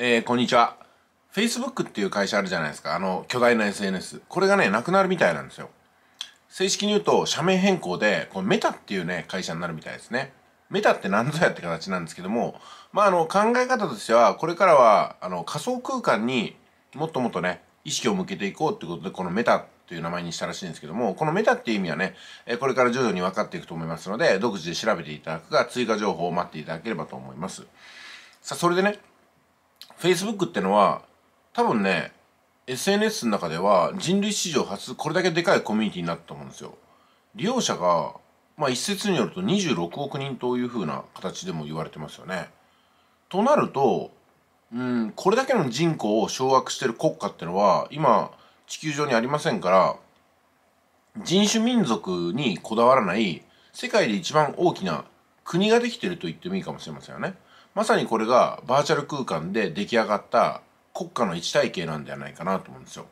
えー、こんにちは。Facebook っていう会社あるじゃないですか。あの、巨大な SNS。これがね、なくなるみたいなんですよ。正式に言うと、社名変更で、このメタっていうね、会社になるみたいですね。メタって何ぞやって形なんですけども、まあ、あの、考え方としては、これからは、あの、仮想空間にもっともっとね、意識を向けていこうってことで、このメタっていう名前にしたらしいんですけども、このメタっていう意味はね、これから徐々に分かっていくと思いますので、独自で調べていただくか、追加情報を待っていただければと思います。さあ、それでね、Facebook ってのは、多分ね、SNS の中では人類史上初、これだけでかいコミュニティになったと思うんですよ。利用者が、まあ一説によると26億人というふうな形でも言われてますよね。となると、うん、これだけの人口を掌握してる国家ってのは、今、地球上にありませんから、人種民族にこだわらない、世界で一番大きな国ができてると言ってもいいかもしれませんよね。まさにこれがバーチャル空間で出来上がった国家の一体系なんではないかなと思うんですよ。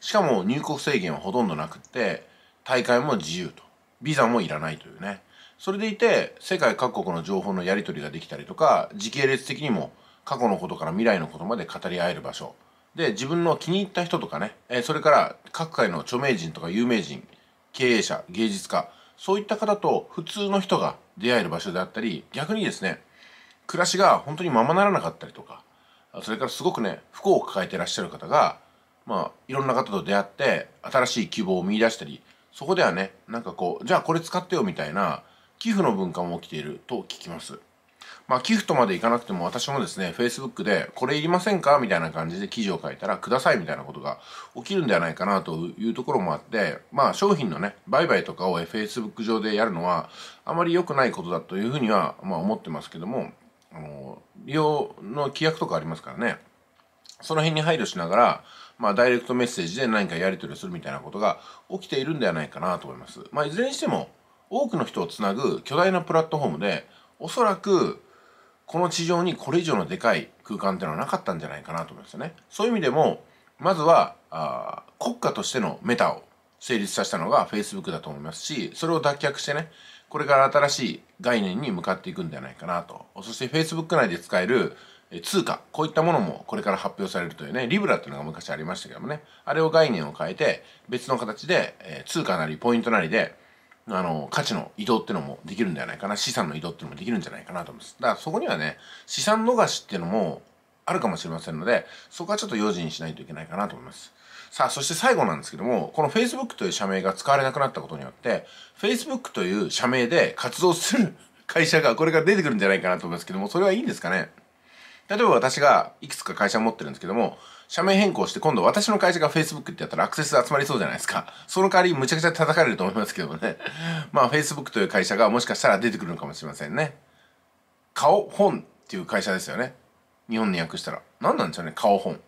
しかも入国制限はほとんどなくって、大会も自由と。ビザもいらないというね。それでいて、世界各国の情報のやり取りができたりとか、時系列的にも過去のことから未来のことまで語り合える場所。で、自分の気に入った人とかね、えそれから各界の著名人とか有名人、経営者、芸術家、そういった方と普通の人が出会える場所であったり、逆にですね、暮らしが本当にままならなかったりとかそれからすごくね不幸を抱えてらっしゃる方がまあいろんな方と出会って新しい希望を見出したりそこではねなんかこうじゃあこれ使ってよみたいな寄付の文化も起きていると聞きます。まあ、寄付とまでいかなくても私もですね、Facebook で、これいりませんかみたいな感じで記事を書いたら、くださいみたいなことが起きるんではないかなというところもあって、まあ、商品のね、売買とかを Facebook 上でやるのは、あまり良くないことだというふうには、まあ、思ってますけども、あの用の規約とかありますからねその辺に配慮しながら、まあ、ダイレクトメッセージで何かやり取りするみたいなことが起きているんではないかなと思います。まあ、いずれにしても、多くの人をつなぐ巨大なプラットフォームで、おそらく、この地上にこれ以上のでかい空間っていうのはなかったんじゃないかなと思いますよね。そういう意味でも、まずは、あ国家としてのメタを成立させたのが Facebook だと思いますし、それを脱却してね、これから新しい概念に向かっていくんじゃないかなとそして Facebook 内で使える通貨こういったものもこれから発表されるというねリブラっていうのが昔ありましたけどもねあれを概念を変えて別の形で、え通貨なりポイントなりであの価値の移動っていうのもできるんじゃないかな資産の移動っていうのもできるんじゃないかなと思いますだからそこにはね資産逃しっていうのもあるかもしれませんので、そこはちょっと用心しないといけないかなと思います。さあ、そして最後なんですけども、この Facebook という社名が使われなくなったことによって、Facebook という社名で活動する会社がこれから出てくるんじゃないかなと思いますけども、それはいいんですかね例えば私がいくつか会社を持ってるんですけども、社名変更して今度私の会社が Facebook ってやったらアクセス集まりそうじゃないですか。その代わりむちゃくちゃ叩かれると思いますけどもね。まあ Facebook という会社がもしかしたら出てくるのかもしれませんね。顔、本っていう会社ですよね。日本に訳したら。何なんでしょうね、顔本。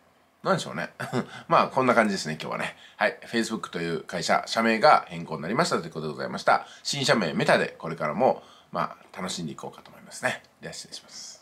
何でしょうね。まあ、こんな感じですね、今日はね。はい。Facebook という会社、社名が変更になりましたということでございました。新社名メタでこれからも、まあ、楽しんでいこうかと思いますね。では、失礼します。